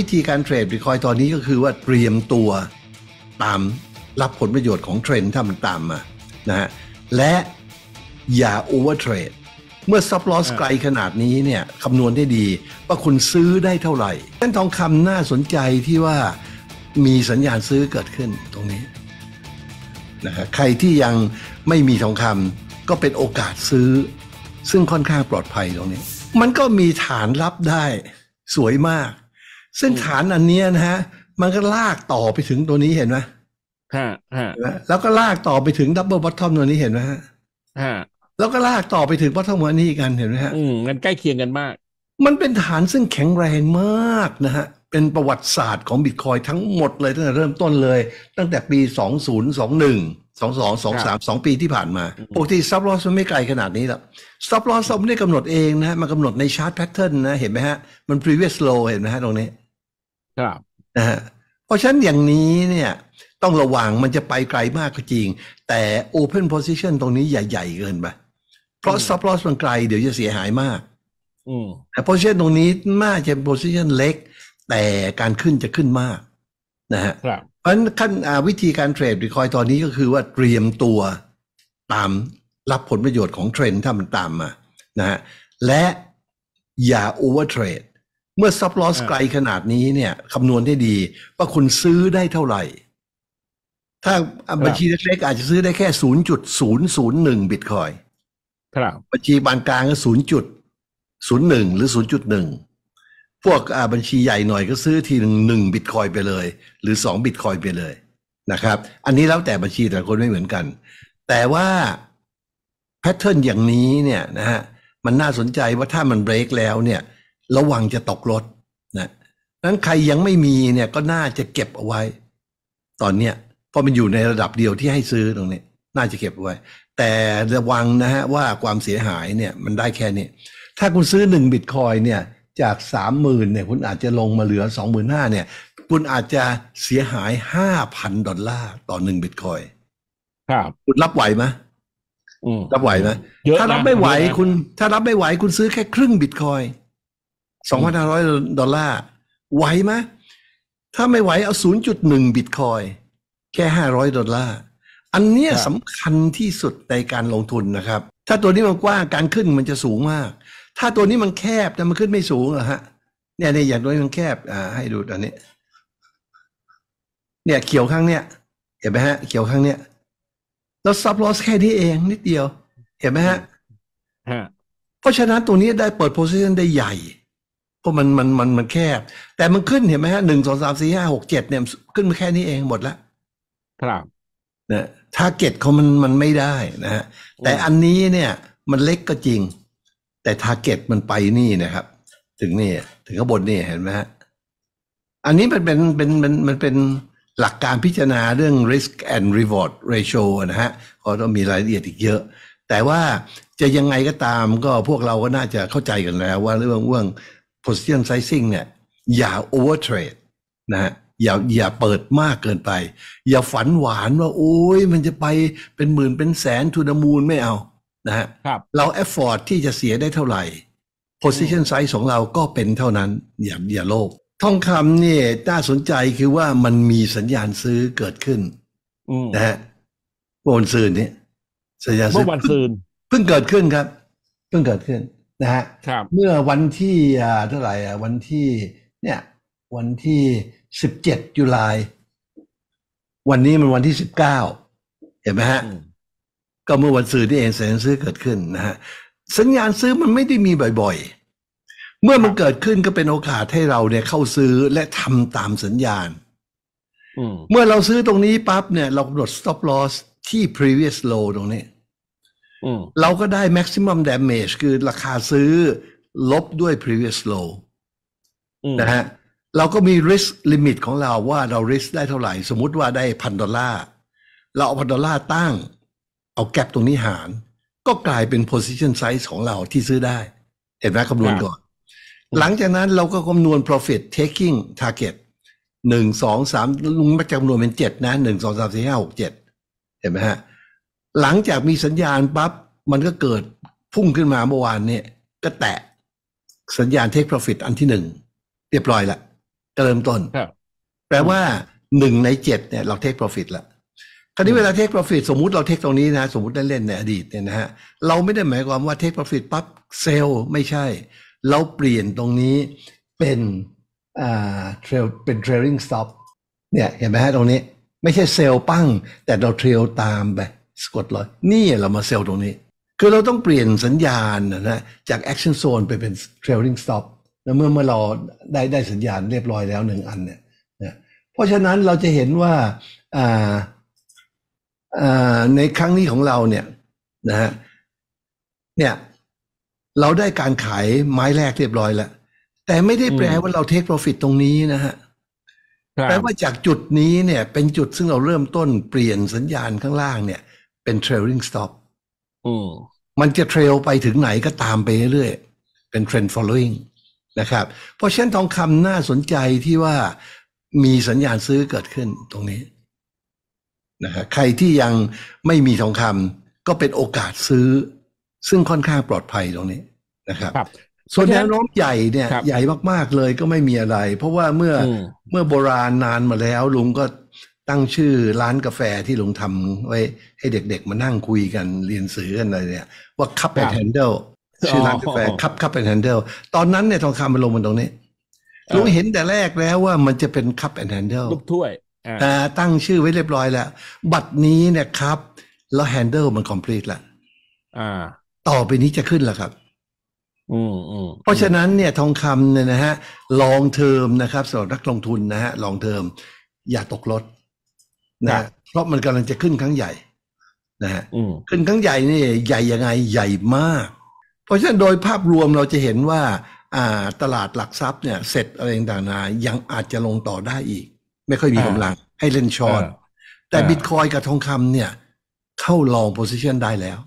วิธีการเทรดบิตคอยตอนนี้ก็คือว่าเตรียมตัวตามรับผลประโยชน์ของเทรนด์ถ้ามันตามมานะฮะและอย่าโอเวอร์เทรด เมื่อซับลอสไกลขนาดนี้เนี่ยคำนวณได้ดีว่าคุณซื้อได้เท่าไหร่ นั่นทองคำน่าสนใจที่ว่ามีสัญญาณซื้อเกิดขึ้นตรงนี้นะฮะใครที่ยังไม่มีทองคำก็เป็นโอกาสซื้อ ซึ่งค่อนข้างปลอดภัยตรงนี้ มันก็มีฐานรับได้สวยมากซึ่งฐานอันนี้นะฮะมันก็ลากต่อไปถึงตัวนี้เห็นไหมฮะฮะแล้วก็ลากต่อไปถึงดับเบิลบอททอมตัวนี้เห็นไหมฮะฮะแล้วก็ลากต่อไปถึงบอททอมอันนี้อีกอันเห็นไหมฮะอืมมันใกล้เคียงกันมาก มันเป็นฐานซึ่งแข็งแรงมากนะฮะเป็นประวัติศาสตร์ของบิตคอยทั้งหมดเลยตั้งแต่เริ่มต้นเลย ตั้งแต่ปี 2021สองสองสองสามสองปีที่ผ่านมาปกติซับลอสมันไม่ไกลขนาดนี้หรอกซับลอสมันไม่ได้กำหนดเองนะฮะมันกำหนดในชาร์ตแพทเทิร์นนะเห็นไหมฮะมัน previous low เห็นไหมฮะตรงนี้ครับนะฮะเพราะฉะนั้นอย่างนี้เนี่ย ต้องระวังมันจะไปไกลมากก็จริง แต่ Open Position ตรงนี้ใหญ่ๆ เกินไปเพราะ stop loss มันไกลเดี๋ยวจะเสียหายมากแต่ position ตรงนี้มากจะเป็น position เล็ก แต่การขึ้นจะขึ้นมาก นะฮะเพราะฉะนั้นขั้นวิธีการเทรดดีคอยตอนนี้ก็คือว่าเตรียมตัวตามรับผลประโยชน์ของเทรนด์ถ้ามันตามมานะฮะและอย่าโอเวอร์เทรดเมื่อซับลอสไกลขนาดนี้เนี่ยคำนวณได้ดีว่าคุณซื้อได้เท่าไหร่ ถ้าบัญชีเล็กๆอาจจะซื้อได้แค่ศูนย์จุดศูนย์ศูนย์หนึ่งบิตคอยครับบัญชีบางกลางก็ศูนย์จุดศูนย์หนึ่งหรือศูนย์จุดหนึ่งพวกบัญชีใหญ่หน่อยก็ซื้อทีหนึ่งหนึ่งบิตคอยไปเลย หรือสองบิตคอยไปเลยนะครับ อันนี้แล้วแต่บัญชีแต่คนไม่เหมือนกัน แต่ว่าแพทเทิร์นอย่างนี้เนี่ยนะฮะมันน่าสนใจว่าถ้ามันเบรกแล้วเนี่ยระวังจะตกรถนะนั้นใครยังไม่มีเนี่ยก็น่าจะเก็บเอาไว้ ตอนเนี้ยเพราะมันอยู่ในระดับเดียวที่ให้ซื้อตรงนี้ น่าจะเก็บไว้ แต่ระวังนะฮะ ว่าความเสียหายเนี่ย มันได้แค่นี้ ถ้าคุณซื้อหนึ่งบิตคอยเนี่ย จากสามหมื่นเนี่ยคุณอาจจะลงมาเหลือสองหมื่นห้าเนี่ย คุณอาจจะเสียหายห้าพันดอลลาร์ต่อหนึ่งบิตคอยครับคุณรับไหวไหมรับไหวไหมถ้ารับไม่ไหว คุณ ถ้ารับไม่ไหวคุณซื้อแค่ครึ่งบิตคอยสองพันห้าร้อยดอลลาร์ไหวไหม ถ้าไม่ไหวเอาศูนย์จุดหนึ่งบิตคอย แค่ห้าร้อยดอลลาร์อันเนี้ยสำคัญที่สุดในการลงทุนนะครับ ถ้าตัวนี้มันกว้างการขึ้นมันจะสูงมาก ถ้าตัวนี้มันแคบแต่มันขึ้นไม่สูงเหรอฮะ เนี่ยเนี่ยอย่างตัวนี้มันแคบ อ่า ให้ดูตอนนี้ เนี่ยเขียวข้างเนี้ย เห็นไหมฮะ เขียวข้างเนี้ยแล้วซับลอสแค่นี้เองนิดเดียว เห็นไหมฮะเพราะฉะนั้นตัวนี้ได้เปิดโพซิชันได้ใหญ่ก็มันมันมันมันแคบแต่มันขึ้นเห็นไหมฮะหนึ่งสองสามสี่ห้าหกเจ็ดเนี่ย ขึ้นมาแค่นี้เองหมดแล้วครับนี่ยทาร์เก็ตเขามันมันไม่ได้นะฮะแต่อันนี้เนี่ย มันเล็กก็จริง แต่ทาร์เก็ตมันไปนี่นะครับถึงนี่ถึงข้างบนนี่เห็นไหมฮะ อันนี้มันเป็นเป็นมันมันเป็นหลักการพิจารณาเรื่อง risk and reward ratio นะฮะก็ต้องมีรายละเอียดอีกเยอะ แต่ว่าจะยังไงก็ตามก็พวกเราก็น่าจะเข้าใจกันแล้วว่าเรื่องเรื่อง position sizing เนี่ย อย่า over trade นะฮะอย่าอย่าเปิดมากเกินไป อย่าฝันหวานว่า โอ้ย มันจะไปเป็นหมื่นเป็นแสนทูดมูลไม่เอา นะฮะรเราเอฟฟอร์ดที่จะเสียได้เท่าไหร่ position size ของเราก็เป็นเท่านั้น อย่าอย่าโลภทองคำเนี่ยน่าสนใจคือว่ามันมีสัญญาณซื้อเกิดขึ้นนะฮะวันซืนนี้สัญญาณซื้อเมื่อวันซืเพิ่งเกิดขึ้นครับเพิ่งเกิดขึ้นนะฮะเมื่อวันที่เท่าไหร่อ่ะวันที่เนี่ย วันที่สิบเจ็ดตุลาวันนี้มันวันที่สิบเก้าเห็นไหมฮะก็เมื่อวันซื้อที่เองสนซื้อเกิดขึ้นนะฮะ สัญญาณซื้อมันไม่ได้มีบ่อย ๆ เมื่อมันเกิดขึ้นก็เป็นโอกาสให้เราเนี่ยเข้าซื้อและทำตามสัญญาณเมื่อเราซื้อตรงนี้ปั๊บเนี่ยเรากำหนด stop loss ที่ previous low ตรงนี้เราก็ได้ maximum damage คือราคาซื้อลบด้วย previous low นะฮะ เราก็มี risk limit ของเราว่าเรา risk ได้เท่าไหร่ สมมุติว่าได้พันดอลลาร์ เราเอาพันดอลลาร์ตั้ง เอาแก็บตรงนี้หาร ก็กลายเป็น position size ของเราที่ซื้อได้ เห็นไหมคำนวณก่อน หลังจากนั้นเราก็คำนวณ profit taking target หนึ่งสองสามลุงมาจำนวนเป็นเจ็ดนะ หนึ่งสองสามสี่ห้าหกเจ็ด เห็นไหมฮะหลังจากมีสัญญาณปั๊บ มันก็เกิดพุ่งขึ้นมาเมื่อวานเนี่ยก็แตะสัญญาณเทคโปรฟิตอันที่หนึ่งเรียบร้อยละก็เริ่มต้นแปลว่าหนึ่งในเจ็ดเนี่ยเราเทคโปรฟิตละคราวนี้เวลาเทคโปรฟิตสมมุติเราเทค ตรงนี้นะสมมติเล่นๆในอดีตเนี่ยนะฮะเราไม่ได้หมายความว่าเทคโปรฟิตปั๊บเซลไม่ใช่ เราเปลี่ยนตรงนี้เป็นอ่าเทรลเป็นเทรลลิ่งสต็อปเนี่ย เห็นไหมฮะตรงนี้ ไม่ใช่เซลปั้งแต่เราเทรลตามไปสกดรอยนี่เรามาเซลล์ตรงนี้ คือเราต้องเปลี่ยนสัญญาณนะจาก action zone ไปเป็น trailing stop แล้วเมื่อเมื่อเราได้ได้สัญญาณเรียบร้อยแล้วหนึ่งอันเนี่ยนะเพราะฉะนั้นเราจะเห็นว่า อ่าในครั้งนี้ของเราเนี่ยนะฮะ เนี่ย เราได้การขายไม้แรกเรียบร้อยแล้ว แต่ไม่ได้แปลว่าเราเทคโปรฟิตตรงนี้นะฮะแปลว่าจากจุดนี้เนี่ย เป็นจุดซึ่งเราเริ่มต้นเปลี่ยนสัญญาณข้างล่างเนี่ยเป็น trailing stop มันจะเทรลไปถึงไหนก็ตามไปเรื่อยๆเป็น trend following นะครับเพราะฉะนั้นทองคำน่าสนใจที่ว่ามีสัญญาณซื้อเกิดขึ้นตรงนี้นะฮะใครที่ยังไม่มีทองคำก็เป็นโอกาสซื้อ ซึ่งค่อนข้างปลอดภัยตรงนี้นะครับรบส่วนแนวโน้มใหญ่เนี่ย ใหญ่มากๆเลยก็ไม่มีอะไร เพราะว่าเมื่อเมื่อโบราณนานมาแล้วลุงก็ตั้งชื่อร้านกาแฟที่ลุงทำไว้ให้เด็ก ๆมานั่งคุยกันเรียนสือกันอะไรเนี่ย ว่า cup and handle ชื่อร้านกาแฟ cup cup and handle ตอนนั้นเนี่ยทองคำมันลงมาตรงนี้ลุงเห็นแต่แรกแล้วว่ามันจะเป็น cup and handle ลูกถ้วยแต่ตั้งชื่อไว้เรียบร้อยแล้วบัตรนี้เนี่ยครับ แล้ว handle มัน complete ละต่อไปนี้จะขึ้นแล้วครับเพราะฉะนั้นเนี่ยทองคำเนี่ยนะฮะลองเทอมนะครับสำหรับนักลงทุนนะฮะลองเทอมอย่าตกรถนะเพราะมันกำลังจะขึ้นครั้งใหญ่นะฮะขึ้นครั้งใหญ่นี่ใหญ่ยังไงใหญ่มาก เพราะฉะนั้นโดยภาพรวมเราจะเห็นว่า อ่า ตลาดหลักทรัพย์เนี่ยเสร็จอะไรต่างๆยังอาจจะลงต่อได้อีก ไม่ค่อยมีกำลังให้เล่นชอตแต่บิตคอยกับทองคำเนี่ย เข้าลองโพซิชันได้แล้ว